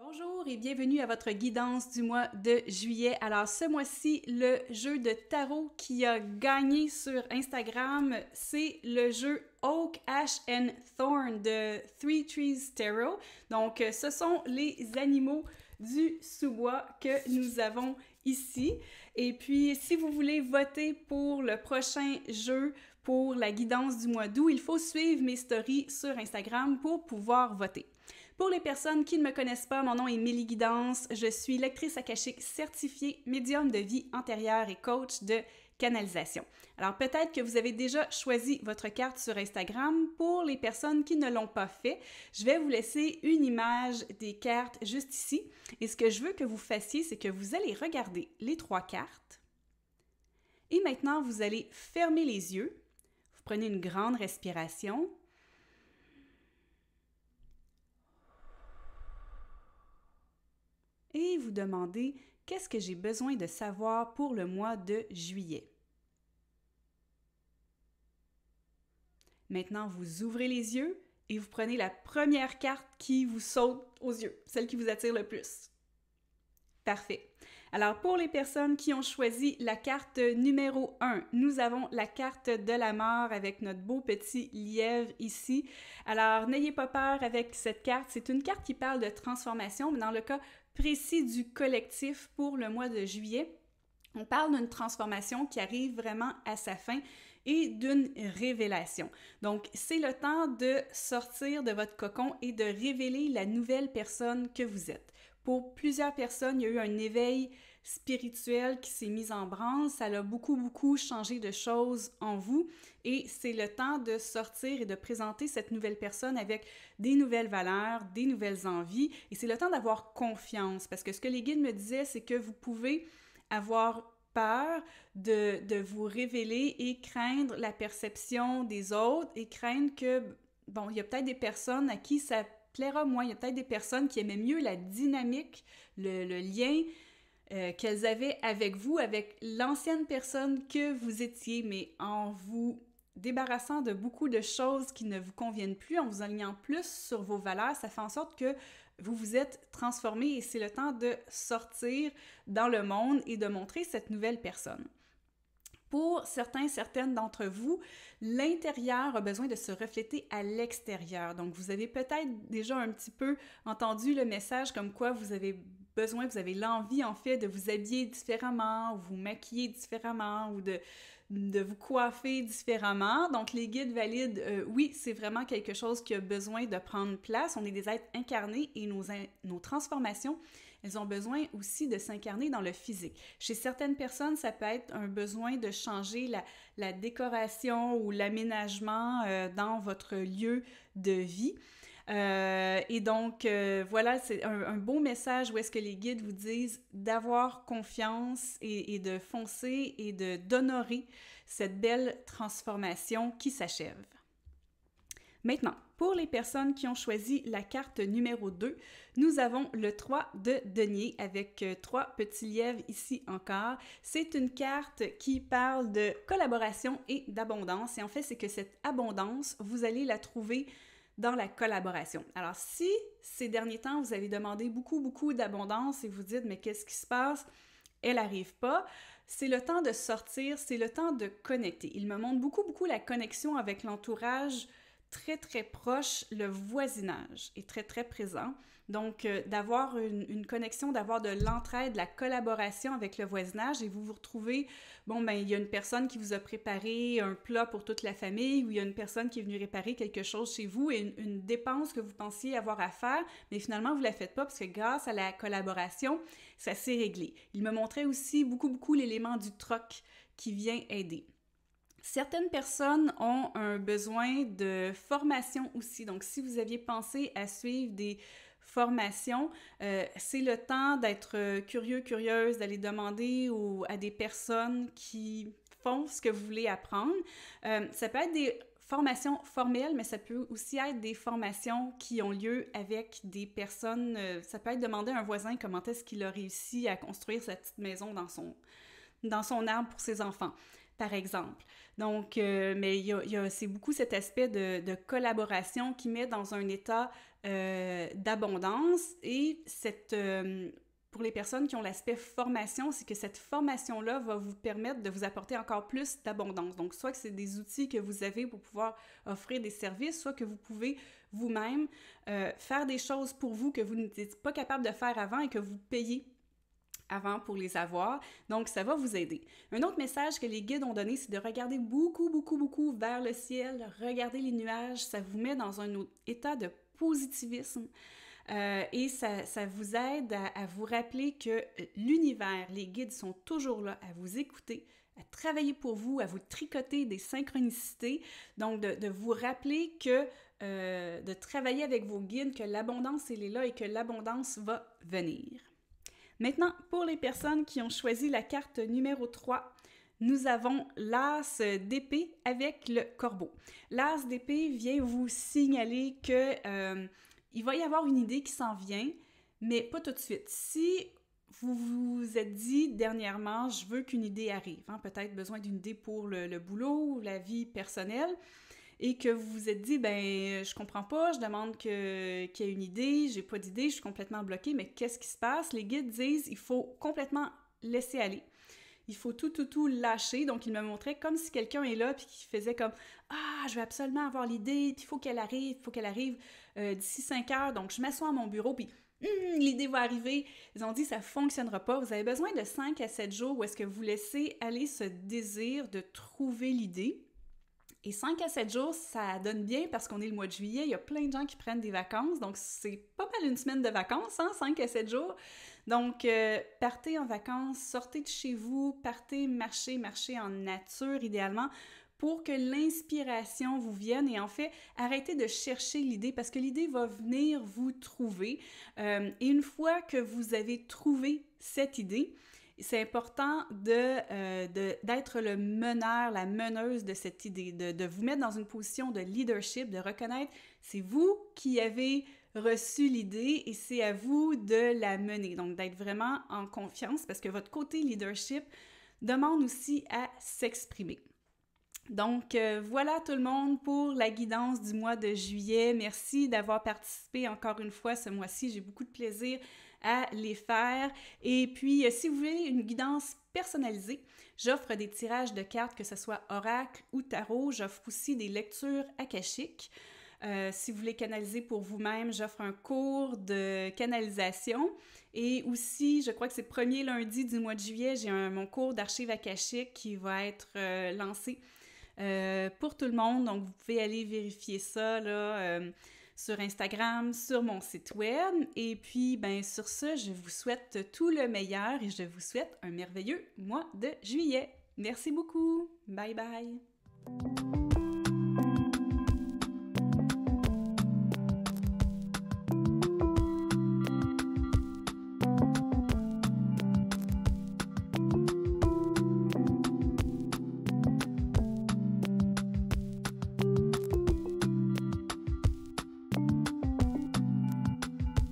Bonjour et bienvenue à votre guidance du mois de juillet. Alors ce mois-ci, le jeu de tarot qui a gagné sur Instagram, c'est le jeu Oak, Ash and Thorn de Three Trees Tarot. Donc ce sont les animaux du sous-bois que nous avons ici. Et puis si vous voulez voter pour le prochain jeu pour la guidance du mois d'août, il faut suivre mes stories sur Instagram pour pouvoir voter. Pour les personnes qui ne me connaissent pas, mon nom est Mélie Guidance. Je suis lectrice akashique certifiée, médium de vie antérieure et coach de canalisation. Alors peut-être que vous avez déjà choisi votre carte sur Instagram. Pour les personnes qui ne l'ont pas fait, je vais vous laisser une image des cartes juste ici. Et ce que je veux que vous fassiez, c'est que vous allez regarder les trois cartes. Et maintenant, vous allez fermer les yeux. Vous prenez une grande respiration et vous demandez qu'est-ce que j'ai besoin de savoir pour le mois de juillet. Maintenant, vous ouvrez les yeux et vous prenez la première carte qui vous saute aux yeux, celle qui vous attire le plus. Parfait. Alors, pour les personnes qui ont choisi la carte numéro 1, nous avons la carte de la mort avec notre beau petit lièvre ici. Alors, n'ayez pas peur avec cette carte. C'est une carte qui parle de transformation, mais dans le cas précis du collectif pour le mois de juillet. On parle d'une transformation qui arrive vraiment à sa fin et d'une révélation. Donc, c'est le temps de sortir de votre cocon et de révéler la nouvelle personne que vous êtes. Pour plusieurs personnes, il y a eu un éveil spirituelle qui s'est mise en branle, ça a beaucoup, beaucoup changé de choses en vous et c'est le temps de sortir et de présenter cette nouvelle personne avec des nouvelles valeurs, des nouvelles envies et c'est le temps d'avoir confiance parce que ce que les guides me disaient, c'est que vous pouvez avoir peur de, vous révéler et craindre la perception des autres et craindre que, bon, il y a peut-être des personnes à qui ça plaira moins, il y a peut-être des personnes qui aimaient mieux la dynamique, le, le lien, euh, qu'elles avaient avec vous, avec l'ancienne personne que vous étiez, mais en vous débarrassant de beaucoup de choses qui ne vous conviennent plus, en vous alignant plus sur vos valeurs, ça fait en sorte que vous vous êtes transformé et c'est le temps de sortir dans le monde et de montrer cette nouvelle personne. Pour certains, certaines d'entre vous, l'intérieur a besoin de se refléter à l'extérieur. Donc, vous avez peut-être déjà un petit peu entendu le message comme quoi vous avez vous avez l'envie en fait de vous habiller différemment, vous maquiller différemment ou de, de vous coiffer différemment. Donc les guides valides, euh, oui, c'est vraiment quelque chose qui a besoin de prendre place. On est des êtres incarnés et nos, nos transformations, elles ont besoin aussi de s'incarner dans le physique. Chez certaines personnes, ça peut être un besoin de changer la, décoration ou l'aménagement euh, dans votre lieu de vie. Euh, et donc, euh, voilà, c'est un, beau message où est-ce que les guides vous disent d'avoir confiance et, de foncer et d'honorer cette belle transformation qui s'achève. Maintenant, pour les personnes qui ont choisi la carte numéro 2, nous avons le 3 de denier avec euh, trois petits lièvres ici encore. C'est une carte qui parle de collaboration et d'abondance. Et en fait, c'est que cette abondance, vous allez la trouver dans la collaboration. Alors si ces derniers temps, vous avez demandé beaucoup, beaucoup d'abondance et vous dites, mais qu'est-ce qui se passe? Elle n'arrive pas. C'est le temps de sortir, c'est le temps de connecter. Il me montre beaucoup, beaucoup la connexion avec l'entourage très très proche, le voisinage est très très présent. Donc euh, d'avoir une, connexion, d'avoir de l'entraide, de la collaboration avec le voisinage et vous vous retrouvez, bon ben il y a une personne qui vous a préparé un plat pour toute la famille ou il y a une personne qui est venue réparer quelque chose chez vous et une, une dépense que vous pensiez avoir à faire, mais finalement vous la faites pas parce que grâce à la collaboration, ça s'est réglé. Il me montrait aussi beaucoup beaucoup l'élément du troc qui vient aider. Certaines personnes ont un besoin de formation aussi. Donc, si vous aviez pensé à suivre des formations, euh, c'est le temps d'être euh, curieux, curieuse, d'aller demander ou à des personnes qui font ce que vous voulez apprendre. Euh, ça peut être des formations formelles, mais ça peut aussi être des formations qui ont lieu avec des personnes. ça peut être demander à un voisin comment est-ce qu'il a réussi à construire sa petite maison dans son, dans son arbre pour ses enfants par exemple. Donc, euh, mais y c'est beaucoup cet aspect de, collaboration qui met dans un état euh, d'abondance et cette... Euh, pour les personnes qui ont l'aspect formation, c'est que cette formation-là va vous permettre de vous apporter encore plus d'abondance. Donc, soit que c'est des outils que vous avez pour pouvoir offrir des services, soit que vous pouvez vous-même faire des choses pour vous que vous n'étiez pas capable de faire avant et que vous payez avant pour les avoir. Donc, ça va vous aider. Un autre message que les guides ont donné, c'est de regarder beaucoup, beaucoup, beaucoup vers le ciel, regarder les nuages. Ça vous met dans un état de positivisme. Euh, et ça, vous aide à, vous rappeler que euh, l'univers, les guides sont toujours là à vous écouter, à travailler pour vous, à vous tricoter des synchronicités. Donc, de, vous rappeler que euh, de travailler avec vos guides, que l'abondance, elle est là et que l'abondance va venir. Maintenant, pour les personnes qui ont choisi la carte numéro 3, nous avons l'as d'épée avec le corbeau. L'as d'épée vient vous signaler que euh, il va y avoir une idée qui s'en vient, mais pas tout de suite. Si vous vous êtes dit dernièrement, je veux qu'une idée arrive, hein, peut-être besoin d'une idée pour le boulot ou la vie personnelle, et que vous vous êtes dit, ben, je comprends pas, je demande qu'il y ait une idée, j'ai pas d'idée, je suis complètement bloquée, mais qu'est-ce qui se passe? Les guides disent, il faut complètement laisser aller. Il faut tout, tout, tout lâcher. Donc, il me montrait comme si quelqu'un est là, puis qui faisait comme Ah, je vais absolument avoir l'idée, puis il faut qu'elle arrive, il faut qu'elle arrive euh, d'ici 5 heures. Donc, je m'assois à mon bureau, puis hmm, l'idée va arriver. Ils ont dit ça fonctionnera pas. Vous avez besoin de 5 à 7 jours où est-ce que vous laissez aller ce désir de trouver l'idée et 5 à 7 jours, ça donne bien parce qu'on est le mois de juillet, il y a plein de gens qui prennent des vacances, donc c'est pas mal une semaine de vacances, hein, 5 à 7 jours. Donc, euh, partez en vacances, sortez de chez vous, partez marcher, marcher en nature idéalement pour que l'inspiration vous vienne et en fait, arrêtez de chercher l'idée parce que l'idée va venir vous trouver. Euh, et une fois que vous avez trouvé cette idée, c'est important euh, de, d'être le meneur, la meneuse de cette idée, de, de, vous mettre dans une position de leadership, de reconnaître c'est vous qui avez reçu l'idée et c'est à vous de la mener. Donc d'être vraiment en confiance parce que votre côté leadership demande aussi à s'exprimer. Donc euh, voilà tout le monde pour la guidance du mois de juillet. Merci d'avoir participé encore une fois ce mois-ci. J'ai beaucoup de plaisir à les faire. Et puis euh, si vous voulez une guidance personnalisée, j'offre des tirages de cartes, que ce soit oracle ou tarot. J'offre aussi des lectures akashiques. Euh, si vous voulez canaliser pour vous-même, j'offre un cours de canalisation. Et aussi, je crois que c'est le premier lundi du mois de juillet, j'ai mon cours d'archives akashiques qui va être lancé euh, pour tout le monde. Donc, vous pouvez aller vérifier ça là, euh, sur Instagram, sur mon site web. Et puis, ben, sur ce, je vous souhaite tout le meilleur et je vous souhaite un merveilleux mois de juillet. Merci beaucoup. Bye bye.